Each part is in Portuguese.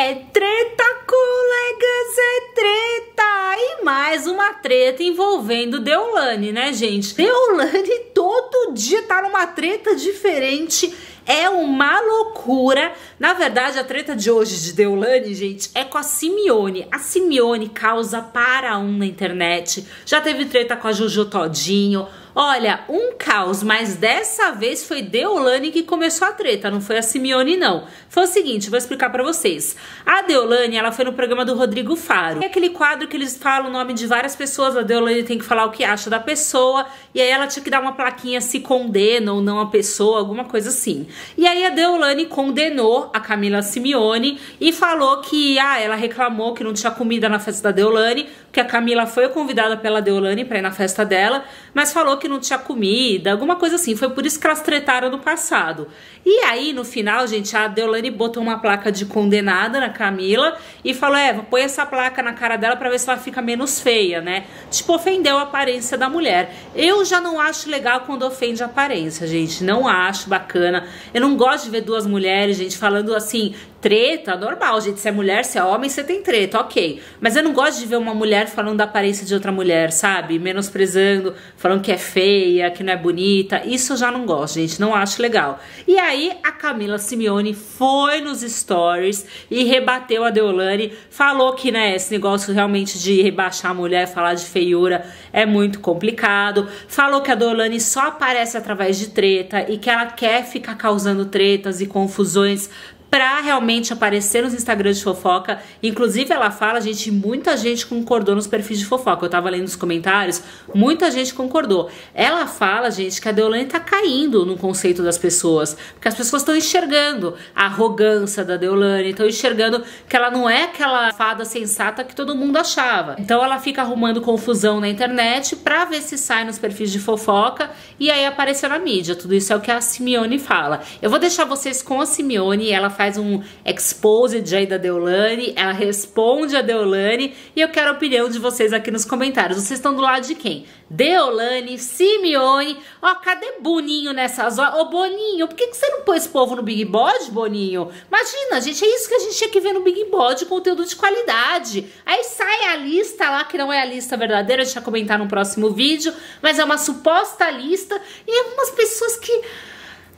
É treta, colegas, é treta! E mais uma treta envolvendo Deolane, né, gente? Deolane todo dia tá numa treta diferente. É uma loucura. Na verdade, a treta de hoje de Deolane, gente, é com a Simeone. A Simeone causa para um na internet. Já teve treta com a Juju Todinho. Olha, um caos, mas dessa vez foi Deolane que começou a treta, não foi a Simeone não. Foi o seguinte, vou explicar para vocês. A Deolane, ela foi no programa do Rodrigo Faro. É aquele quadro que eles falam o nome de várias pessoas, a Deolane tem que falar o que acha da pessoa, e aí ela tinha que dar uma plaquinha se condena ou não a pessoa, alguma coisa assim. E aí a Deolane condenou a Camila Simeone e falou que, ah, ela reclamou que não tinha comida na festa da Deolane, que a Camila foi convidada pela Deolane para ir na festa dela, mas falou que que não tinha comida, alguma coisa assim. Foi por isso que elas tretaram no passado. E aí, no final, gente, a Deolane botou uma placa de condenada na Camila e falou: Eva, é, põe essa placa na cara dela pra ver se ela fica menos feia, né? Tipo, ofendeu a aparência da mulher. Eu já não acho legal quando ofende a aparência, gente. Não acho bacana. Eu não gosto de ver duas mulheres, gente, falando assim, treta, normal, gente. Se é mulher, se é homem, você tem treta, ok. Mas eu não gosto de ver uma mulher falando da aparência de outra mulher, sabe? Menosprezando, falando que é feia feia, que não é bonita. Isso eu já não gosto, gente, não acho legal. E aí a Camila Simeone foi nos stories e rebateu a Deolane, falou que, né, esse negócio realmente de rebaixar a mulher, falar de feiura é muito complicado. Falou que a Deolane só aparece através de treta e que ela quer ficar causando tretas e confusões para realmente aparecer nos Instagram de fofoca. Inclusive, ela fala, gente, muita gente concordou nos perfis de fofoca. Eu tava lendo os comentários, muita gente concordou. Ela fala, gente, que a Deolane tá caindo no conceito das pessoas. Porque as pessoas estão enxergando a arrogância da Deolane, estão enxergando que ela não é aquela fada sensata que todo mundo achava. Então ela fica arrumando confusão na internet pra ver se sai nos perfis de fofoca e aí apareceu na mídia. Tudo isso é o que a Simeone fala. Eu vou deixar vocês com a Simeone e ela faz um exposed aí da Deolane, ela responde a Deolane e eu quero a opinião de vocês aqui nos comentários. Vocês estão do lado de quem? Deolane, Simeone, ó, cadê Boninho nessas horas? Ô Boninho, por que, que você não pôs esse povo no Big Body, Boninho? Imagina, gente, é isso que a gente tinha que ver no Big Body, conteúdo de qualidade. Aí sai a lista lá, que não é a lista verdadeira, a gente vai comentar no próximo vídeo, mas é uma suposta lista e algumas é pessoas que...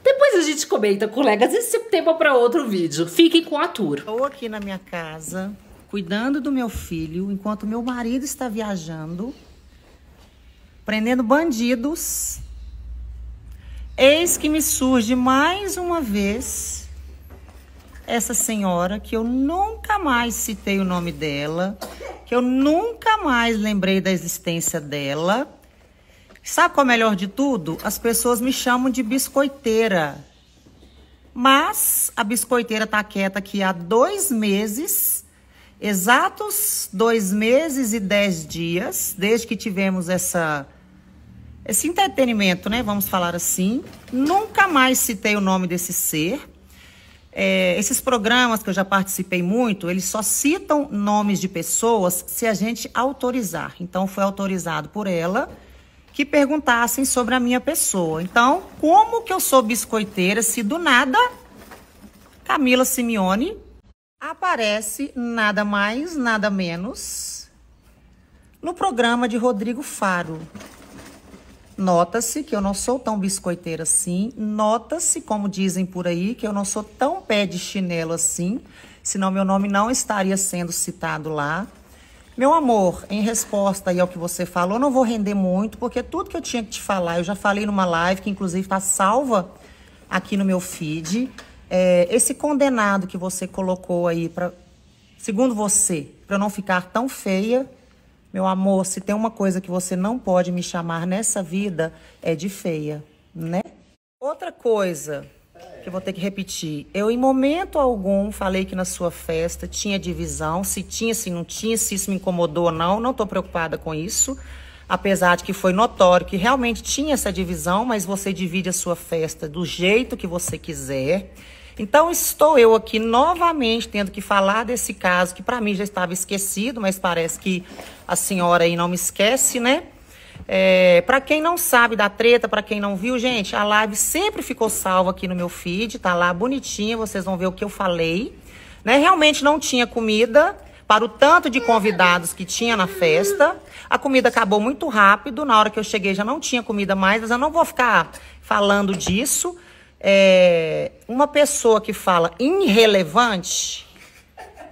Depois a gente comenta, colegas, esse tema é para outro vídeo. Fiquem com a tour. Estou aqui na minha casa, cuidando do meu filho, enquanto meu marido está viajando, prendendo bandidos. Eis que me surge mais uma vez essa senhora que eu nunca mais citei o nome dela, que eu nunca mais lembrei da existência dela Sabe qual é o melhor de tudo? As pessoas me chamam de biscoiteira. Mas a biscoiteira tá quieta aqui há dois meses, exatos dois meses e dez dias, desde que tivemos essa, esse entretenimento, né? Vamos falar assim. Nunca mais citei o nome desse ser. É, esses programas que eu já participei muito, eles só citam nomes de pessoas se a gente autorizar. Então, foi autorizado por ela que perguntassem sobre a minha pessoa. Então, como que eu sou biscoiteira se do nada Camila Simeone aparece nada mais, nada menos no programa de Rodrigo Faro? Nota-se que eu não sou tão biscoiteira assim, nota-se, como dizem por aí, que eu não sou tão pé de chinelo assim, senão meu nome não estaria sendo citado lá. Meu amor, em resposta aí ao que você falou, não vou render muito, porque tudo que eu tinha que te falar, eu já falei numa live, que inclusive está salva aqui no meu feed. É, esse condenado que você colocou aí, pra, segundo você, para não ficar tão feia, meu amor, se tem uma coisa que você não pode me chamar nessa vida, é de feia, né? Outra coisa que eu vou ter que repetir. Eu, em momento algum, falei que na sua festa tinha divisão, se tinha, se não tinha, se isso me incomodou ou não, não estou preocupada com isso. Apesar de que foi notório que realmente tinha essa divisão, mas você divide a sua festa do jeito que você quiser. Então, estou eu aqui novamente tendo que falar desse caso que, para mim, já estava esquecido, mas parece que a senhora aí não me esquece, né? É, para quem não sabe da treta, para quem não viu, gente, a live sempre ficou salva aqui no meu feed, tá lá bonitinha, vocês vão ver o que eu falei. Né? Realmente não tinha comida para o tanto de convidados que tinha na festa. A comida acabou muito rápido, na hora que eu cheguei já não tinha comida mais, mas eu não vou ficar falando disso. É, uma pessoa que fala irrelevante,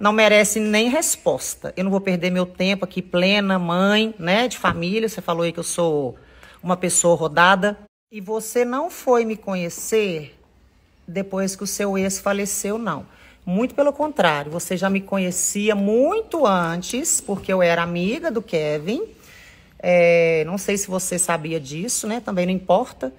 não merece nem resposta. Eu não vou perder meu tempo aqui, plena mãe, né, de família. Você falou aí que eu sou uma pessoa rodada. E você não foi me conhecer depois que o seu ex faleceu, não. Muito pelo contrário, você já me conhecia muito antes, porque eu era amiga do Kevin. É, não sei se você sabia disso, né? Também não importa.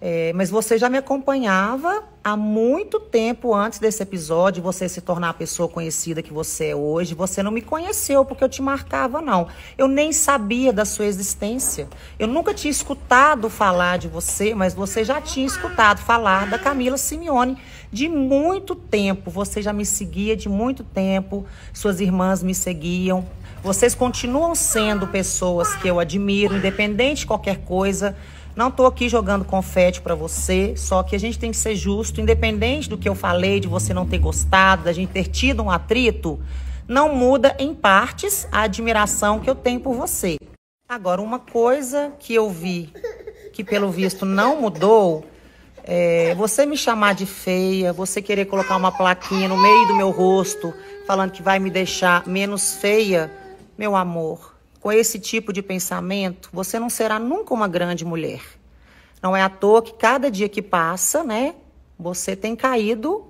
É, mas você já me acompanhava há muito tempo antes desse episódio, você se tornar a pessoa conhecida que você é hoje. Você não me conheceu porque eu te marcava, não. Eu nem sabia da sua existência. Eu nunca tinha escutado falar de você, mas você já tinha escutado falar da Camila Simeone de muito tempo. Você já me seguia de muito tempo, suas irmãs me seguiam. Vocês continuam sendo pessoas que eu admiro, independente de qualquer coisa. Não tô aqui jogando confete para você, só que a gente tem que ser justo, independente do que eu falei, de você não ter gostado, da gente ter tido um atrito, não muda em partes a admiração que eu tenho por você. Agora, uma coisa que eu vi que pelo visto não mudou é, você me chamar de feia, você querer colocar uma plaquinha no meio do meu rosto falando que vai me deixar menos feia, meu amor, com esse tipo de pensamento, você não será nunca uma grande mulher. Não é à toa que cada dia que passa, né, você tem caído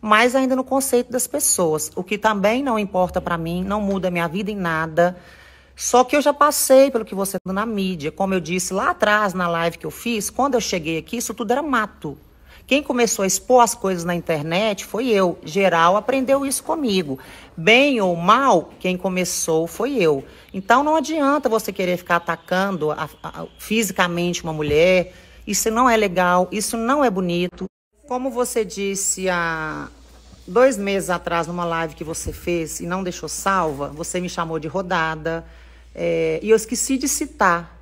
mais ainda no conceito das pessoas, o que também não importa para mim, não muda minha vida em nada. Só que eu já passei pelo que você tá na mídia, como eu disse lá atrás na live que eu fiz, quando eu cheguei aqui, isso tudo era mato. Quem começou a expor as coisas na internet foi eu. Geral aprendeu isso comigo. Bem ou mal, quem começou foi eu. Então não adianta você querer ficar atacando a, a, fisicamente uma mulher. Isso não é legal, isso não é bonito. Como você disse há dois meses atrás, numa live que você fez e não deixou salva, você me chamou de rodada. É, e eu esqueci de citar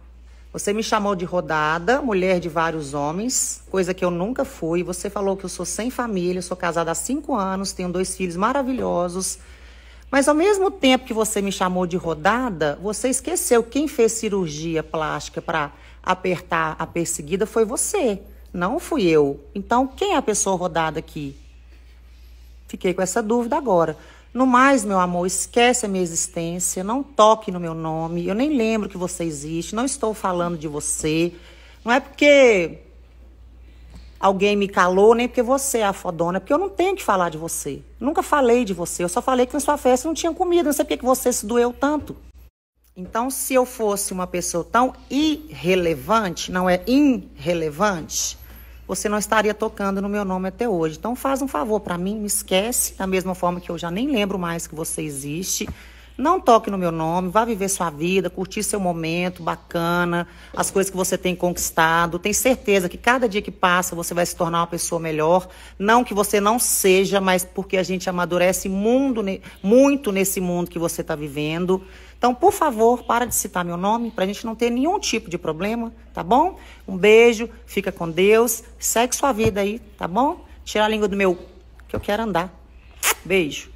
você me chamou de rodada, mulher de vários homens, coisa que eu nunca fui. Você falou que eu sou sem família, sou casada há cinco anos, tenho dois filhos maravilhosos. Mas ao mesmo tempo que você me chamou de rodada, você esqueceu quem fez cirurgia plástica para apertar a perseguida foi você, não fui eu. Então, quem é a pessoa rodada aqui? Fiquei com essa dúvida agora. No mais, meu amor, esquece a minha existência, não toque no meu nome, eu nem lembro que você existe, não estou falando de você. Não é porque alguém me calou, nem porque você é a fodona, é porque eu não tenho que falar de você. Nunca falei de você, eu só falei que na sua festa não tinha comida, não sei porque que você se doeu tanto. Então, se eu fosse uma pessoa tão irrelevante, não é irrelevante, você não estaria tocando no meu nome até hoje. Então faz um favor para mim, me esquece, da mesma forma que eu já nem lembro mais que você existe. Não toque no meu nome, vá viver sua vida, curtir seu momento bacana, as coisas que você tem conquistado. Tenho certeza que cada dia que passa você vai se tornar uma pessoa melhor. Não que você não seja, mas porque a gente amadurece mundo, muito nesse mundo que você está vivendo. Então, por favor, para de citar meu nome para a gente não ter nenhum tipo de problema, tá bom? Um beijo, fica com Deus, segue sua vida aí, tá bom? Tira a língua do meu, que eu quero andar. Beijo.